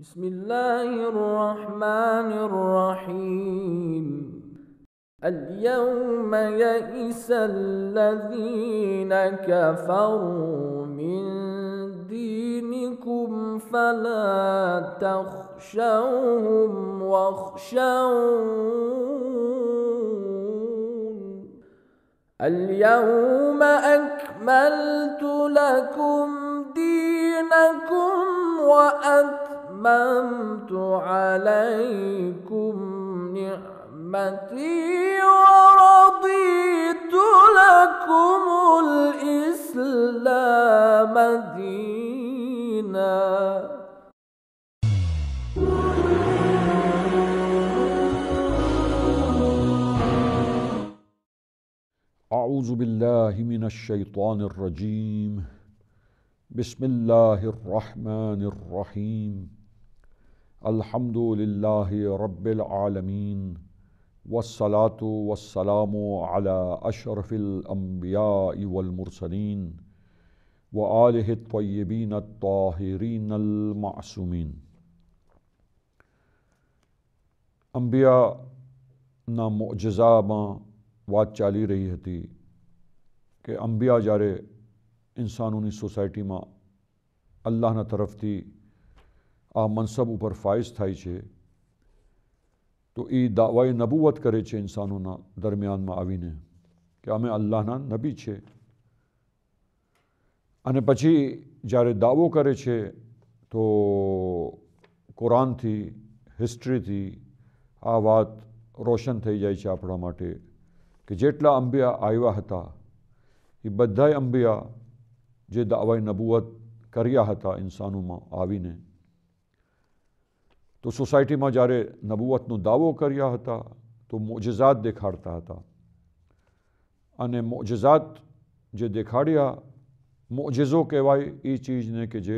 بسم الله الرحمن الرحيم اليوم يئس الذين كفروا من دينكم فلا تخشوهم واخشون اليوم أكملت لكم دينكم وأكملت أتممت عليكم نعمتي ورضيت لكم الإسلام دينا أعوذ بالله من الشيطان الرجيم بسم الله الرحمن الرحيم الحمد للہ رب العالمین والصلاة والسلام على اشرف الانبیاء والمرسلین وآلہ الطیبین الطاہرین المعصومین انبیاء نا معجزہ ماں وات چالی رہی ہتی کہ انبیاء جارے انسانونی سوسائٹی ماں اللہ نا طرف تھی آ منصب پر فائز تھے تو یہ دعوی نبوت کرے انسانوں درمیان آئی نے کہ ام اللہ نبی ہے پچی جائے دے چی تو قرآن کی ہٹری تھی آت روشن تھے جائے اپنا مٹ کہ جٹ آبیا آیا تھا بڑھا آبیا دعوی نبوت کرتا તો સોસાયટીમાં જ્યારે નબુવતનો દાવો કર્યા હતા તો મોજિઝાત દેખાડતા હતા અને મોજિઝાત જે દેખાડ્યા મોજિઝો કહેવાય એ ચીજને કે જે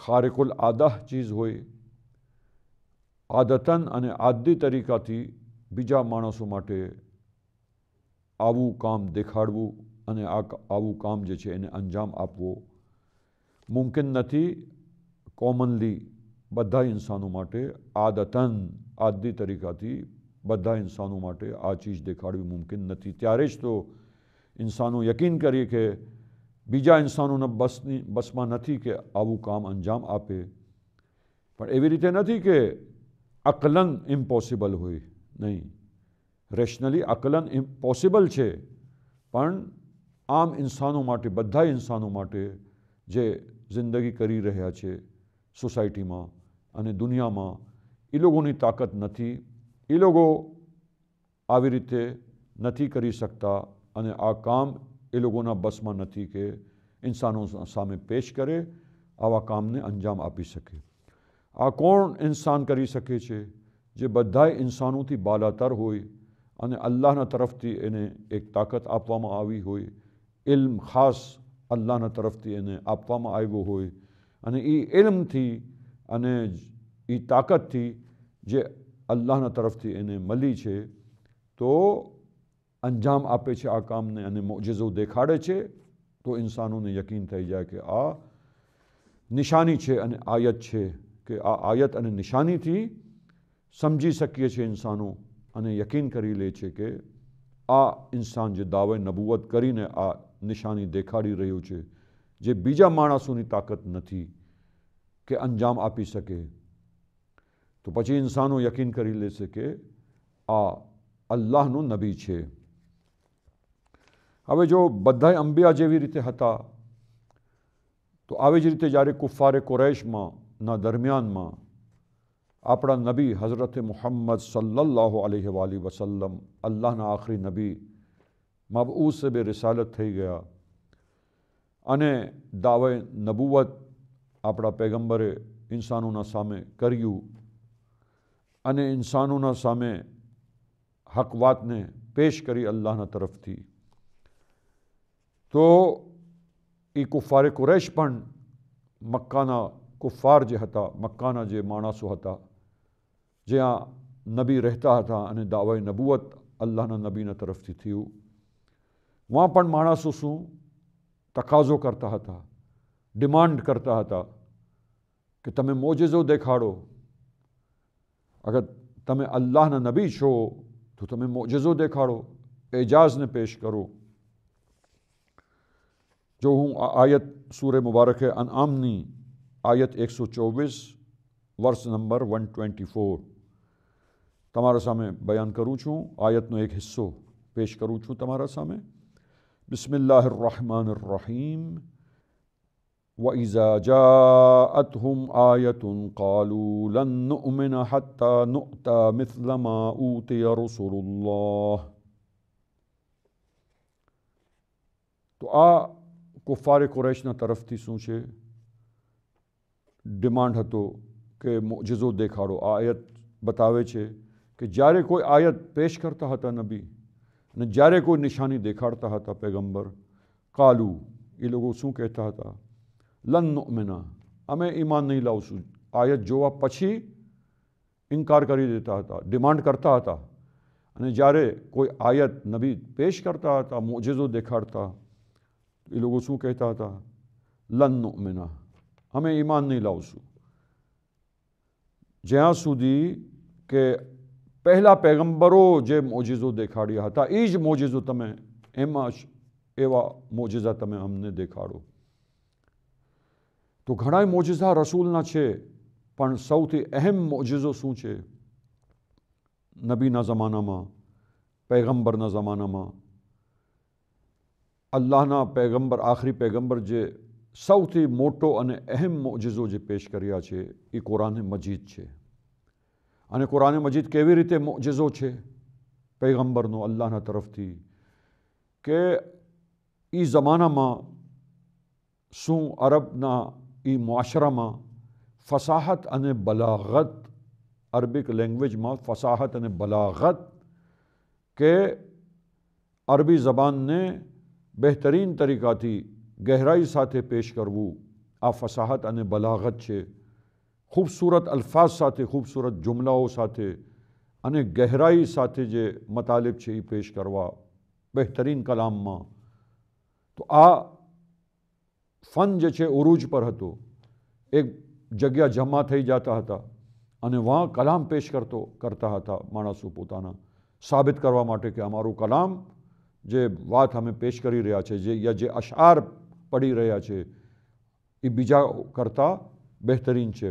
ખારેકુલ આદાહ ચીજ હોય આદતન અને આદિ તરીકાથી બીજા માણસો માટે આવું કામ દેખાડવું અને આ આવું કામ જે છે એને અંજામ આપવો મુમકિન નથી કોમનલી બધા ઇન્સાનો માટે આદતન આદિ તરીકાથી બધા ઇન્સાનો માટે આ ચીજ દેખાડવી મુમકિન નથી ત્યારે જ તો ઇન્સાનો યકીન કરીએ કે બીજા ઇન્સાનોના બસની બસમાં નથી કે આવું કામ અંજામ આપે પણ એવી રીતે નથી કે અકલન ઇમ્પોસિબલ હોય નહીં રેશનલી અકલન ઇમ્પોસિબલ છે પણ આમ ઇન્સાનો માટે બધા ઇન્સાનો માટે જે જિંદગી કરી રહ્યા છે સોસાયટીમાં અને દુનિયામાં એ લોકોની તાકાત નથી એ લોકો આવી રીતે નથી કરી શકતા અને આ કામ એ લોકોના બસમાં નથી કે ઇન્સાનો સામે પેશ કરે આવા કામને અંજામ આપી શકે આ કોણ ઇન્સાન કરી શકે છે જે બધાય ઇન્સાનોથી બાલાતર હોય અને અલ્લાહના તરફથી એને એક તાકાત આપવામાં આવી હોય ઇલ્મ ખાસ અલ્લાહના તરફથી એને આપવામાં આવ્યો હોય અને એ ઇલ્મથી یہ طاقت یہ اللہ طرف سے ای اجام آپ سے آ کام نے جز دیکھاڑے تو انسانوں نے یقین تھے آ نشانی ہے آیت ہے کہ آیت اور نشانی تھی سمجھی سکے انسانوں نے یقین کر لیجیے کہ آنسان جو دعوے نبوت کر دیکھا رہے بجا مانسوں کی طاقت نہیں کہ اجام آپ سکے تو پچی پچیسوں یقین کری لے سکے آ اللہ نو نبی چھے ہے جو انبیاء جیوی ریتے ہتا تو آوے جی ریتے جارے کفار قریش کوشش میں درمیان میں اپنا نبی حضرت محمد صلی اللہ علیہ وآلہ وسلم اللہ نا آخری نبی مبعوث سے بے رسالت تھے گیا دعوے نبوت اپنا پیگمبر انسانوں سامنے کروں سامنے حقوط نے پیش کری اللہ طرف تھی تو یہ کار کشن مکہ کار مکہ ماحول جبی رہتا تھا داوائی نبوت اللہ نبی ترفت مناسب شو تکزو کرتا تھا ڈیمانڈ کرتا تھا کہ تمہیں موجزو دیکھاڑو اگر تمہیں اللہ نہ نبی چھو تو تمہیں موجزو دیکھاڑو اعجاز نے پیش کرو جو ہوں آیت سور مبارک انعامنی آیت ایک سو چوبیس verse number one twenty four تمہارا سامنے بیان کروں چھوں آیت نو ایک حصہ پیش کروں تمہارا سامنے بسم اللہ الرحمن الرحیم وَإِذَا جَاءَتْهُمْ آيَةٌ قَالُوا لَن نُؤْمِنَ حَتَّى نُؤْتَى مِثْلَ مَا رُسُلُ اللَّهِ تو آ کفار قریش نہ طرف تھی سوچے ڈیمانڈ ہتو کہ جزو دیکھاڑو آیت بتاوے چھے کہ جارے کوئی آیت پیش کرتا ہتا نبی جارے کوئی نشانی ہتا پیغمبر قَالُوا یہ ہتا کہ لن نؤمنا ہمیں ایمان نہیں لاؤ سو آیت جو پچھی انکار کر دیتا تھا ڈیمانڈ کرتا تھا یعنی جارے کوئی آیت نبی پیش کرتا تھا معجزو دیکھاڑتا یہ کہتا تھا لن نؤمنا ہمیں ایمان نہیں لاؤ سو جہاں دی کہ پہلا پیغمبرو جے موجیزوں دکھاڑیا تھا ایج موجزو تمہیں ایما ایوہ موجزہ تمہیں ہم نے دکھاڑو تو گڑزا رسلنا ہے سو تہم مجزوں شو ہے نبی زمانہ میں پیغمبر زمانہ میں الاحنا پیگمبر آخری پیغمبر جو سو تھی موٹو اہم مجزوں پیش کرنے مجد ہے قرآن مجید کیجزو ہے پیغمبر اللہ طرف تھی کہ یہ زمانہ میں شو اربنا ای معاشرہ ماں فصاحت ان بلاغت عربک لینگویج ماں فصاحت ان بلاغت کہ عربی زبان نے بہترین طریقہ تھی گہرائی پیش کرو آ فصاحت ان بلاغت چھے خوبصورت الفاظ خوبصورت ان گہرائی جے مطالب چھے یہ پیش کروا بہترین کلام ماں تو آ فن جو ہےروج پر تو ایک جگہ جمع تھا کلم پیش کرتے کرتا تھا مرسوں پوتا سابت کرم جو پیش کریے یا اشار پڑی رہا ہے یہ بجا کرتا بہترین ہے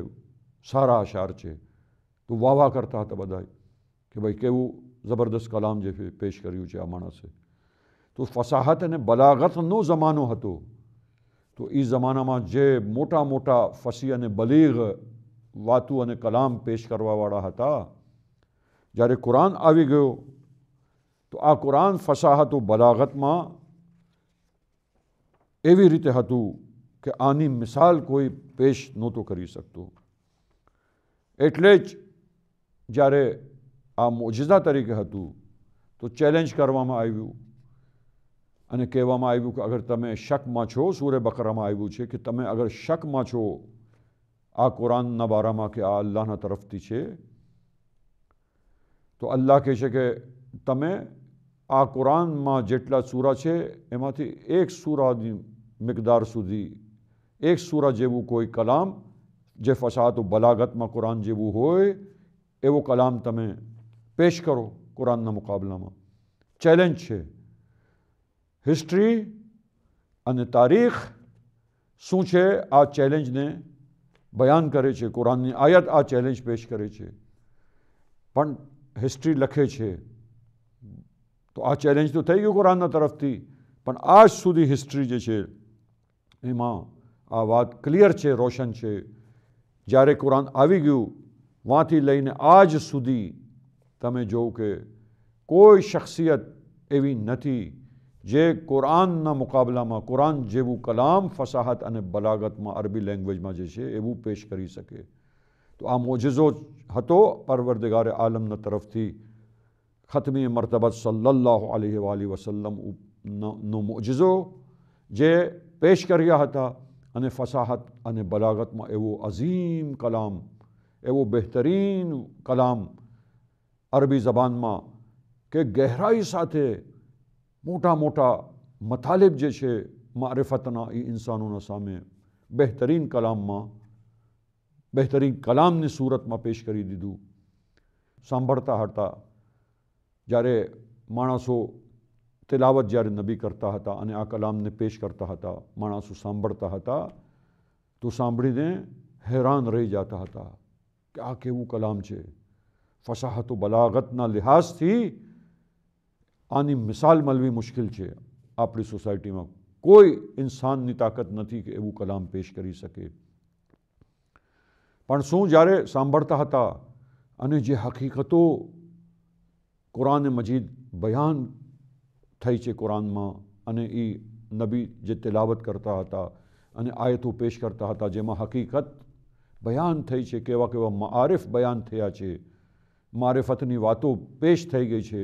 سارا اشار تو واہ واہ کرتا بدائے کہ بھائی کے زبردست کلام پیش کریں آ منسے تو فساحت نے بلاگت زمانہ તો એ જમાનામાં જે મોટા મોટા ફસી અને બલીગ વાતું અને કલામ પેશ કરવાવાળા હતા જ્યારે કુરાન આવી ગયો તો આ કુરાન ફસાહત બલાગતમાં એવી રીતે હતું કે આની મિસાલ કોઈ પેશ નહોતો કરી શકતો એટલે જ જ્યારે આ મોજિઝા તરીકે હતું તો ચેલેન્જ કરવામાં આવ્યું اہم آپ کہ اگر تم شک میں چو سور بکرا آپ کہ تم اگر شک میں چو آ قوران بارا ملا ترفتی ہے تو اللہ کہ تم آ قرآن میں جٹ سور ہے یہاں ایک سو مقدار سی ایک سو کوئی کلام جو فسا تو بلاگت میں قورن جائے ایو کلام تم پیش کرو قنقابلہ چیلنج ہے હિસ્ટ્રી અને તારીખ શું છે આ ચેલેન્જને બયાન કરે છે કુરાનની આયાત આ ચેલેન્જ પેશ કરે છે પણ હિસ્ટ્રી લખે છે તો આ ચેલેન્જ તો થઈ ગયું કુરાનના તરફથી પણ આજ સુધી હિસ્ટ્રી જે છે એમાં આ વાત ક્લિયર છે રોશન છે જ્યારે કુરાન આવી ગયું વાંથી લઈને આજ સુધી તમે જોવું કે કોઈ શખ્સિયત એવી નથી جے قرآن مقابلہ میں قرآن جے وہ کلام فساحت اور بلاغت میں عربی لینگویج میں اے وہ پیش کری سکے تو آم پروردگار عالم پروردار طرف تھی ختمی مرتبہ صلی اللہ علیہ وآلہ وسلم مجزو جے پیش کرا تھا فساحت بلاغت بلاگت اے وہ عظیم کلام اے وہ بہترین کلام عربی زبان میں کہ گہرائی ساتھے موٹا موٹا مطالب جے چھے معرفتنا ای انسانوں سامے بہترین کلام ماں بہترین کلام نے صورت ماں پیش کری کر سبڑتا جارے مانا سو تلاوت جارے نبی کرتا آ کلام نے پیش کرتا مانا سو تو سبڑی دیں حیران رہ جاتا کیا کہ وہ کلام چھے ہے فساحتوں بلاگت لحاظ تھی آنی مثال ملو مشکل ہے اپنی سوسائٹی میں کوئی انسان طاقت نہیں کہ اوام پیش کر سکے پڑ سو جائے سبڑتا تھا حقیقت قرآن مجید بیان تھے قرآن میں ای نبی تلاوت کرتا آیتوں پیش کرتا تھا جقیقت بیان تھئی ہے کہ آرف بیان تھیا ہے آرفتنی واتوں پیش تئی گئی ہے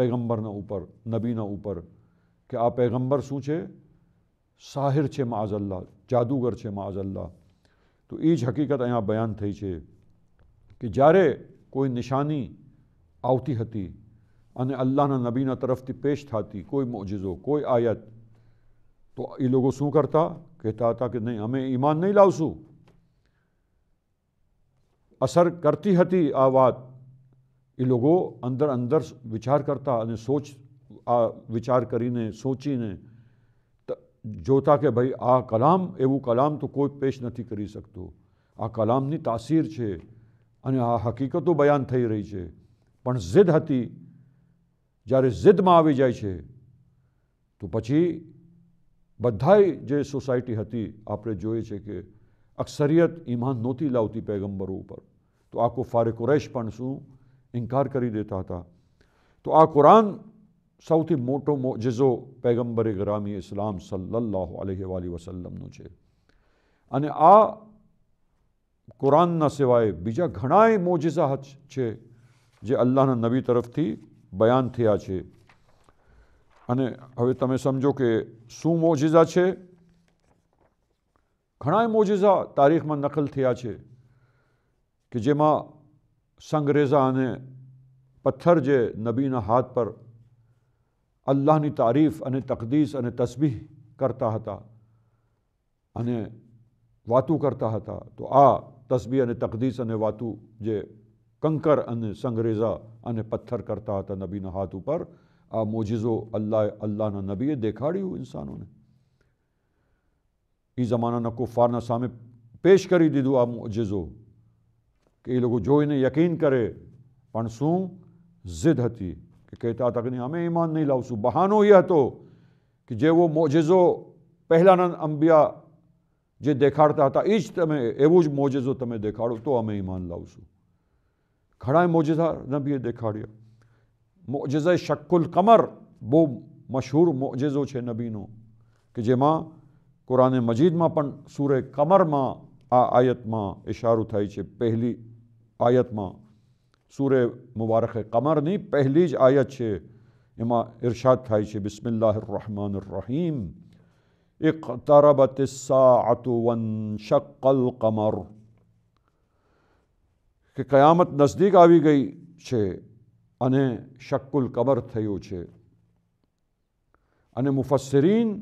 پیغمبر نہ اوپر نبی نہ اوپر کہ آ پیغمبر سوچے ساحر چھے معاذ اللہ جادوگر چھے معاذ اللہ تو ایج حقیقت جقیقت بیان تھی چھے کہ جارے کوئی نشانی آوتی ہتی انہیں اللہ نہ نبی نہ طرف تی پیش تھاتی کوئی معجزو کوئی آیت تو یہ سو کرتا کہتا تھا کہ نہیں ہمیں ایمان نہیں لاؤسو اثر کرتی ہتی آوات એ લોકો અંદર અંદર વિચાર કરતા અને સોચ આ વિચાર કરીને સોચીને જોતા કે ભાઈ આ કલામ એવું કલામ તો કોઈ પેશ નથી કરી શકતું આ કલામની તાસીર છે અને આ હકીકતો બયાન થઈ રહી છે પણ જિદ હતી જ્યારે જિદમાં આવી જાય છે તો પછી બધાય જે સોસાયટી હતી આપણે જોઈએ છે કે અક્ષરિયત ઈમાન નહોતી લાવતી પૈગંબરો ઉપર તો આ કુફારે કુરૈશ પણ શું انکار دیتا تھا تو آ قرآن موٹو سوٹوجو پیغمبر گرامی اسلام وآلہ وسلم حج یعنی چھے جے اللہ نبی طرف بیان یعنی تمہیں سمجھو کہ موجزہ چھے گھنائے موجزہ تاریخ میں نقل تھیا چھے کہ جے ماں نے پتھر جے نبی ہاتھ پر اللہ نی تعریف ان تقدیس تسبیح کرتا ہتا واتو کرتا ہتا تو آ تسبیح نے تقدیس واتو جے کنکر سنگریزا پتھر کرتا ہتا نبی ہاتھ پر موجزو اللہ اللہ نہ نبی دیکھاڑی انسانوں نے ای زمانہ کفار سامنے پیش کری دیدو آ موجزو کہ یہ جو یقین کرے پڑ سو زیاں اے ایم نہیں لاؤشوں بہانوں یہ تو کہ جے وہ موجو پہلان امبیا جو دیکھاڑتا تھا ایوج موجزو تمہیں دیکھا تو کھڑا ہے موجزہ نبی دیکھاڑیا موجزہ شک القمر بہ مشہور چھے نبی نو کہ ماں قرآن مجید ماں پن سور کمر میں آیت تھائی چھے پہلی آیت ماں سور مبارک قمر نہیں پہلی جی آیت چھے اما ارشاد تھائی چھے بسم اللہ الرحمن الرحیم اقتربت الساعت وانشق القمر کہ قیامت نزدیک آوی گئی چھے انہیں شک القمر تھیو چھے انہیں مفسرین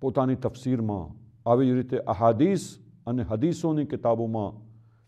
پوتانی تفسیر ماں آوی جریتے احادیث انہیں حدیثوں نے کتابوں ماں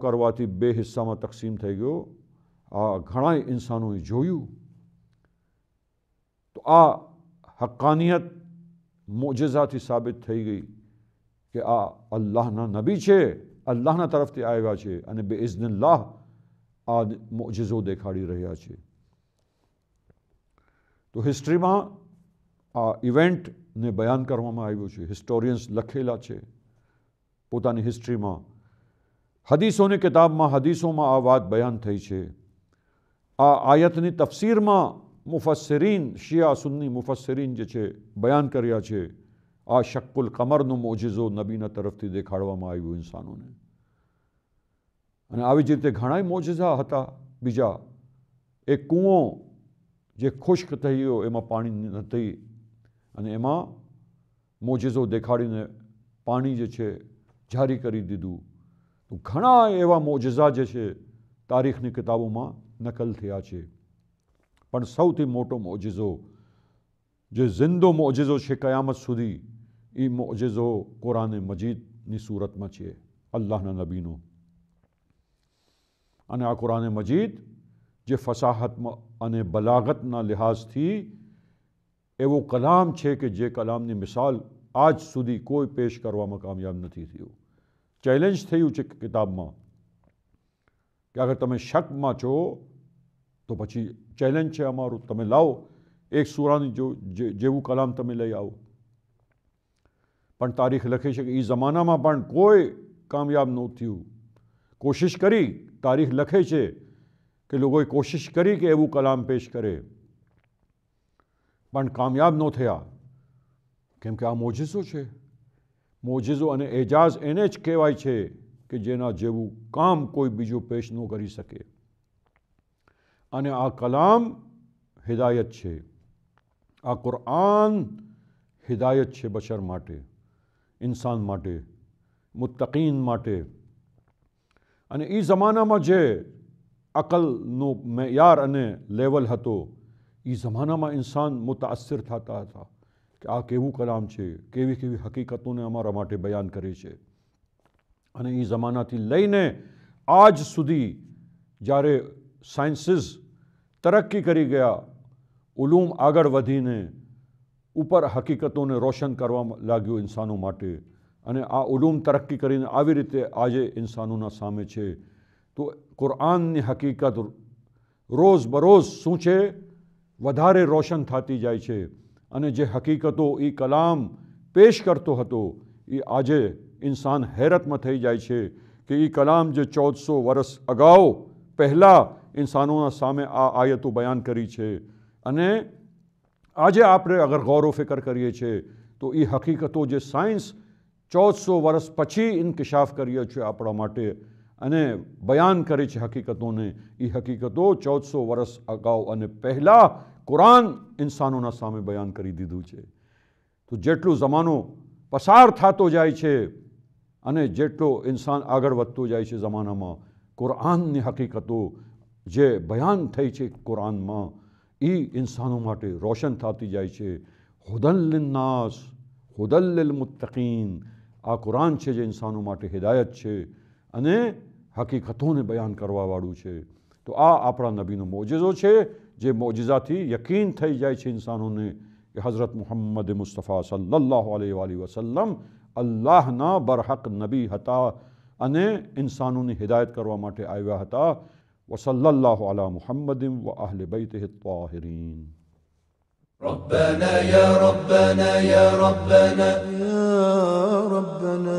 کرواتی بے حصہ میں تقسیم تھائی گیوں آ گڑھوں جو آ حک موجزا ثابت ہوئی گئی کہ آلہ نبی اللہ طرف گا چھے ہے یعنی بے اذن اللہ آجزوں دیکھا رہا چھے تو ہسٹری ماں آ ایونٹ نے بیان کرا ہے ہسٹوریئنس لکھا چھے پوتا ہسٹری ماں હદીસોની કિતાબમાં હદીસોમાં આ વાત બયાન થઈ છે આ આયતની તફસીરમાં મુફસ્સરીન શિયા સુન્ની મુફસ્સરીન જે છે બયાન કર્યા છે આ શક્કુલ કમરનો મોજિઝો નબીના તરફથી દેખાડવામાં આવ્યું ઇન્સાનોને અને આવી જ રીતે ઘણાય મોજિઝા હતા બીજા એ કૂવો જે ખુશ્ક થઈ ગયો એમાં પાણી નથી અને એમાં મોજિઝો દેખાડીને પાણી જે છે જારી કરી દીધું તો ઘણા એવા મોજઝા જે છે તારીખની કિતાબોમાં નકલ થયા છે પણ સૌથી મોટો મોજિઝો જે જિંદો મોજિઝો છે કયામત સુધી એ મોજિઝો કુરાને મજીદની સુરતમાં છે અલ્લાહના નબીનો અને આ કુરાને મજીદ જે ફસાહતમાં અને બલાગતના લિહાજથી એવો કલામ છે કે જે કલામની મિસાલ આજ સુધી કોઈ પેશ કરવામાં કામયાબ નથી થયું ચેલેન્જ થયું છે કિતાબમાં કે અગર તમે શકમાં છો તો પછી ચેલેન્જ છે અમારું તમે લાવો એક સુરાની જો જેવું કલામ તમે લઈ આવો પણ તારીખ લખે છે કે એ જમાનામાં પણ કોઈ કામયાબ ન થયું કોશિશ કરી તારીખ લખે છે કે લોકોએ કોશિશ કરી કે એવું કલામ પેશ કરે પણ કામયાબ ન થયા કેમ કે આ મોજિસો છે મોજીઝો અને એજાઝ એને જ કહેવાય છે કે જેના જેવું કામ કોઈ બીજું પેશ ન કરી શકે અને આ કલામ હિદાયત છે આ કુરઆન હિદાયત છે બશર માટે ઇન્સાન માટે મુત્તકીન માટે અને એ જમાનામાં જે અકલનો મેયાર અને લેવલ હતો એ જમાનામાં ઇન્સાન મુતાસર થતા હતા કે આ કેવું કલામ છે કેવી કેવી હકીકતોને અમારા માટે બયાન કરી છે અને એ જમાનાથી લઈને આજ સુધી જ્યારે સાયન્સીસ તરક્કી કરી ગયા ઉલુમ આગળ વધીને ઉપર હકીકતોને રોશન કરવા લાગ્યું ઇન્સાનો માટે અને આ ઉલુમ તરક્કી કરીને આવી રીતે આજે ઇન્સાનોના સામે છે તો કુરઆનની હકીકત રોજ બરોજ શું છે વધારે રોશન થતી જાય છે અને જે હકીકતો એ કલામ પેશ કરતો હતો એ આજે ઇન્સાન હેરતમાં થઈ જાય છે કે એ કલામ જે ચૌદસો વર્ષ અગાઉ પહેલાં ઇન્સાનોના સામે આ આયતો બયાન કરી છે અને આજે આપણે અગર ગૌરવ ફિકર કરીએ છીએ તો એ હકીકતો જે સાયન્સ ચૌદસો વર્ષ પછી ઇન્કશાફ કરીએ છીએ આપણા માટે અને બયાન કરે છે હકીકતોને એ હકીકતો ચૌદસો વર્ષ અગાઉ અને પહેલાં કુરાન ઇન્સાનોના સામે બયાન કરી દીધું છે તો જેટલું જમાનો પસાર થતો જાય છે અને જેટલો ઇન્સાન આગળ વધતો જાય છે જમાનામાં કુરાનની હકીકતો જે બયાન થઈ છે કુરાનમાં એ ઇન્સાનો માટે રોશન થતી જાય છે હુદલ્લિન્નાસ હુદલ્લિલ મુત્તકીન આ કુરાન છે જે ઇન્સાનો માટે હિદાયત છે અને હકીકતોને બયાન કરવાવાળું છે તો આ આપણા નબીનો મોજેઝો છે یہ معجزہ تھی یقین تھی جائے چھے انسانوں نے کہ حضرت محمد مصطفیٰ صلی اللہ علیہ وآلہ وسلم اللہ نا برحق نبی حتا انے انسانوں نے ہدایت کروا ماتے آئے وآلہ حتا وصل اللہ علیہ محمد و اہل بیتہ الطاہرین ربنا یا ربنا یا ربنا یا ربنا